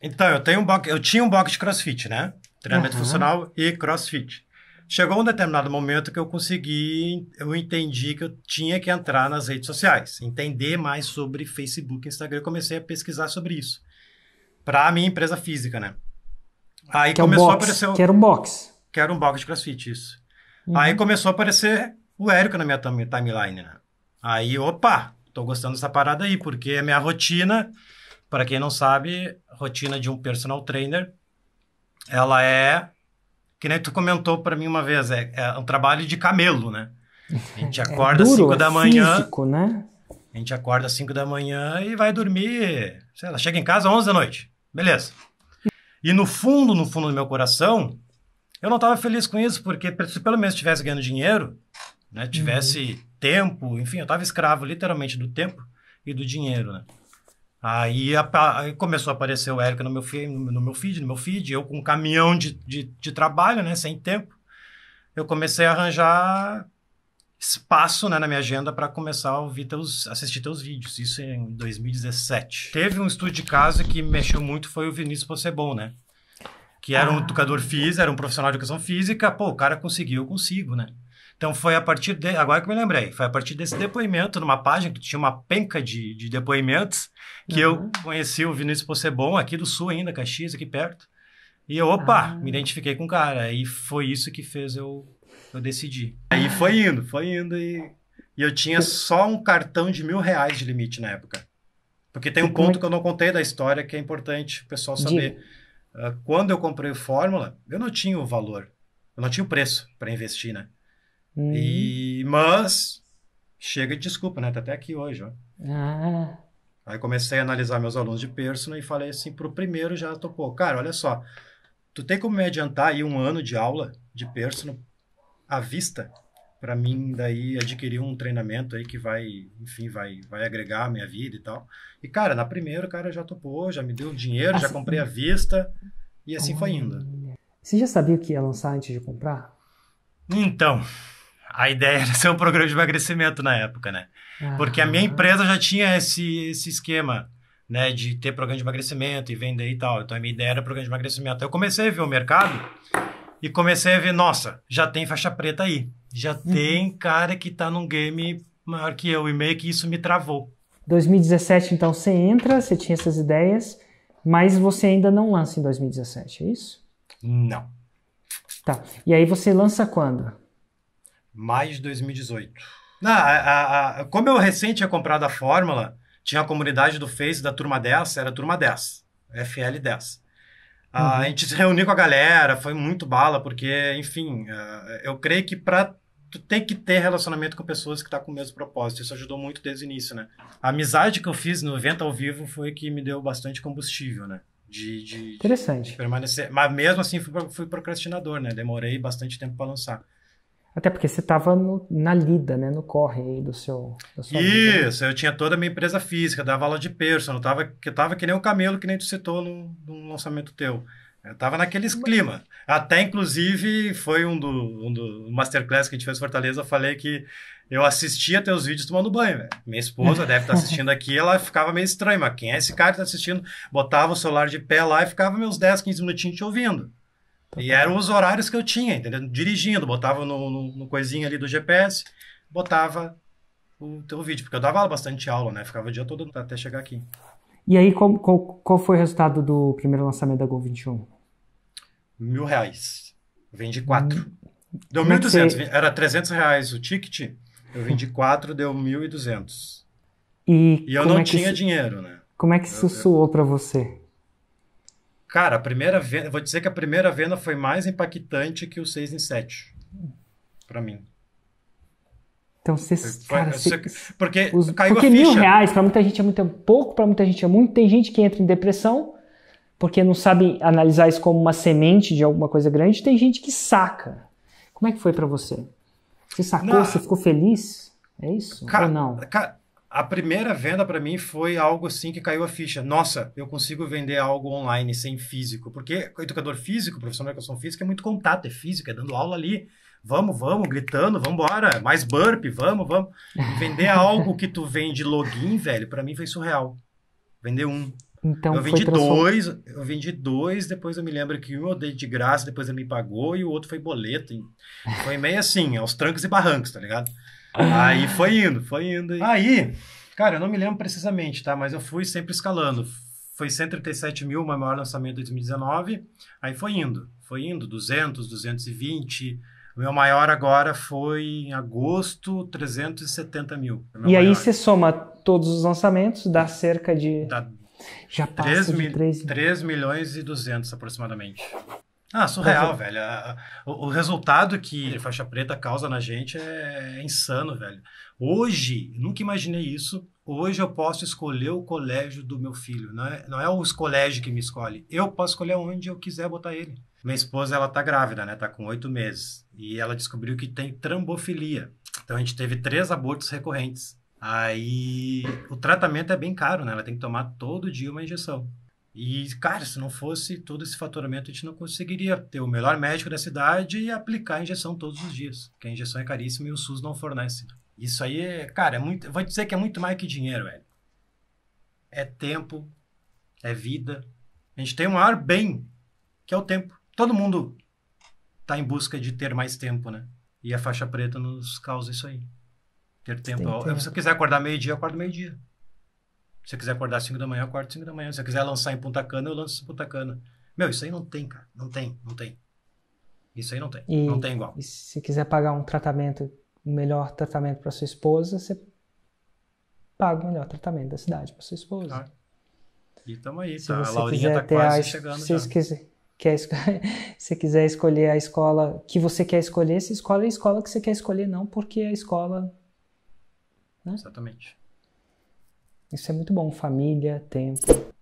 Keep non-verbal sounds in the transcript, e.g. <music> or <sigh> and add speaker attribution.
Speaker 1: Então, eu, tenho um box eu tinha um box de crossfit, né? Treinamento uhum. funcional e crossfit. Chegou um determinado momento que eu consegui, eu entendi que eu tinha que entrar nas redes sociais, entender mais sobre Facebook, Instagram. Eu comecei a pesquisar sobre isso para a minha empresa física, né? Aí que começou é um box, a aparecer. Quero um box. Quero um box de crossfit, isso. Uhum. Aí começou a aparecer o Érico na minha timeline, né? Aí, opa, tô gostando dessa parada aí, porque a é minha rotina para quem não sabe, rotina de um personal trainer, ela é que nem tu comentou para mim uma vez, é, é, um trabalho de camelo, né? A gente <laughs> acorda às é 5 da manhã. Físico, né? A gente acorda às 5 da manhã e vai dormir, sei lá, chega em casa às 11 da noite. Beleza. E no fundo, no fundo do meu coração, eu não estava feliz com isso, porque se pelo menos estivesse ganhando dinheiro, né, tivesse uhum. tempo, enfim, eu estava escravo literalmente do tempo e do dinheiro, né? Aí a, a, começou a aparecer o Érica no meu, feed, no meu feed, no meu feed, eu com um caminhão de, de, de trabalho, né, sem tempo. Eu comecei a arranjar espaço né, na minha agenda para começar a ouvir teus, assistir teus vídeos. Isso em 2017. Teve um estudo de caso que mexeu muito, foi o Vinícius Possebon, né? Que era ah. um educador físico, era um profissional de educação física. Pô, o cara conseguiu, eu consigo, né? Então foi a partir de. Agora que eu me lembrei, foi a partir desse depoimento, numa página que tinha uma penca de, de depoimentos, que uhum. eu conheci o Vinícius Possebon aqui do sul ainda, Caxias, aqui perto. E eu, opa, ah. me identifiquei com o cara. E foi isso que fez eu, eu decidir. Aí foi indo, foi indo e, e eu tinha só um cartão de mil reais de limite na época. Porque tem um é ponto que eu não contei da história que é importante o pessoal saber. Ah, quando eu comprei o Fórmula, eu não tinha o valor, eu não tinha o preço para investir, né? E, uhum. mas chega de desculpa, né? Tá até aqui hoje, ó.
Speaker 2: Ah.
Speaker 1: Aí comecei a analisar meus alunos de personal e falei assim, pro primeiro já topou. Cara, olha só, tu tem como me adiantar aí um ano de aula de personal à vista? para mim daí adquirir um treinamento aí que vai, enfim, vai, vai agregar a minha vida e tal. E cara, na primeira o cara já topou, já me deu dinheiro, assim, já comprei a vista e assim foi indo.
Speaker 2: Você já sabia o que ia lançar antes de comprar?
Speaker 1: Então, a ideia era ser um programa de emagrecimento na época, né? Porque a minha ah. empresa já tinha esse, esse esquema, né? De ter programa de emagrecimento e vender e tal. Então, a minha ideia era programa de emagrecimento. Eu comecei a ver o mercado e comecei a ver, nossa, já tem faixa preta aí. Já uhum. tem cara que tá num game maior que eu. E meio que isso me travou.
Speaker 2: 2017, então, você entra, você tinha essas ideias, mas você ainda não lança em 2017, é isso? Não. Tá. E aí você lança quando?
Speaker 1: Maio de 2018. Ah, a, a, como eu recente tinha comprado a fórmula, tinha a comunidade do Face da Turma 10, era Turma 10, FL10. Uhum. a gente se reuniu com a galera, foi muito bala, porque, enfim, uh, eu creio que para tu tem que ter relacionamento com pessoas que tá com o mesmo propósito. Isso ajudou muito desde o início, né? A amizade que eu fiz no evento ao vivo foi que me deu bastante combustível, né? De, de Interessante. De permanecer. Mas mesmo assim, fui, fui procrastinador, né? Demorei bastante tempo para lançar.
Speaker 2: Até porque você estava na lida, né? No corre aí do seu. Né? Isso,
Speaker 1: vida. eu tinha toda a minha empresa física, dava aula de personal, tava, que tava que nem o camelo que nem tu citou no, no lançamento teu. Eu tava naqueles Mas... clima. Até, inclusive, foi um do, um do Masterclass que a gente fez em Fortaleza, eu falei que eu assistia teus vídeos tomando banho, velho. Minha esposa deve estar tá assistindo aqui, ela ficava meio estranha, mas quem é esse cara que tá assistindo? Botava o celular de pé lá e ficava meus 10, 15 minutinhos te ouvindo. Tá e eram os horários que eu tinha, entendeu? Dirigindo, botava no, no, no coisinha ali do GPS, botava o teu vídeo, porque eu dava bastante aula, né? Ficava o dia todo até chegar aqui.
Speaker 2: E aí, qual, qual, qual foi o resultado do primeiro lançamento da Gol 21?
Speaker 1: Mil reais. Vendi hum. quatro. Hum. Deu 1.200. É você... Era 300 reais o ticket, eu vendi <laughs> quatro, deu 1.200.
Speaker 2: E, e eu não é tinha isso... dinheiro, né? Como é que isso eu, suou eu... para você?
Speaker 1: Cara, a primeira venda, vou dizer que a primeira venda foi mais impactante que o 6 em 7. Para mim. Então, você, Cara, cê, porque os, caiu porque a ficha. mil reais
Speaker 2: para muita gente é muito pouco, para muita gente é muito. Tem gente que entra em depressão porque não sabe analisar isso como uma semente de alguma coisa grande. Tem gente que saca. Como é que foi para você? Você sacou? Não. Você ficou feliz? É isso? Cara, Ou não?
Speaker 1: Cara, a primeira venda para mim foi algo assim que caiu a ficha. Nossa, eu consigo vender algo online sem físico. Porque educador físico, profissional de educação física, é muito contato, é físico, é dando aula ali. Vamos, vamos, gritando, vamos embora, mais burp, vamos, vamos. <laughs> Vender algo que tu vende login, velho, para mim foi surreal. Vender um. Então, eu vendi dois, eu vendi dois, depois eu me lembro que um eu dei de graça, depois ele me pagou e o outro foi boleto. Foi meio assim, aos trancos e barrancos, tá ligado? Aí foi indo, foi indo. Aí. aí, cara, eu não me lembro precisamente, tá? Mas eu fui sempre escalando. Foi 137 mil, o maior lançamento de 2019. Aí foi indo, foi indo, 200, 220. O meu maior agora foi em agosto, 370 mil. E aí maior. você
Speaker 2: soma todos os lançamentos, dá cerca de... Dá já passa 3, de 3,
Speaker 1: 3 milhões e 200 aproximadamente. Ah, surreal, é, velho. O, o, resultado que faixa preta causa na gente é, é insano, velho. Hoje, nunca imaginei isso. Hoje eu posso escolher o colégio do meu filho. Não é, não é os colégios que me escolhe. Eu posso escolher onde eu quiser botar ele. Minha esposa, ela tá grávida, né? Tá com oito meses. E ela descobriu que tem trambofilia. Então a gente teve três abortos recorrentes. Aí o tratamento é bem caro, né? Ela tem que tomar todo dia uma injeção. E, cara, se não fosse todo esse faturamento, a gente não conseguiria ter o melhor médico da cidade e aplicar a injeção todos os dias, porque a injeção é caríssima e o SUS não fornece. Isso aí, é, cara, é muito, vou dizer que é muito mais que dinheiro, velho. É tempo, é vida. A gente tem um maior bem, que é o tempo. Todo mundo está em busca de ter mais tempo, né? E a faixa preta nos causa isso aí. Ter tempo. É tem tempo. Se eu quiser acordar meio-dia, eu acordo meio-dia. Se você quiser acordar 5 da manhã, eu acordo 5 da manhã. Se você quiser lançar em Punta Cana, eu lanço em Punta Cana. Meu, isso aí não tem, cara. Não tem, não tem. Isso aí não tem. E, não tem igual. E se
Speaker 2: quiser pagar um tratamento, um melhor tratamento para sua esposa, você paga o melhor tratamento da cidade para sua esposa.
Speaker 1: Claro. Tá. E tamo aí, se tá. A Laurinha tá quase a, chegando se já. Quiser,
Speaker 2: quer, <laughs> se quiser escolher a escola que você quer escolher, se escolhe a escola que você quer escolher, não porque a escola...
Speaker 1: Né? Exatamente.
Speaker 2: Isso é muito bom. Família, tempo.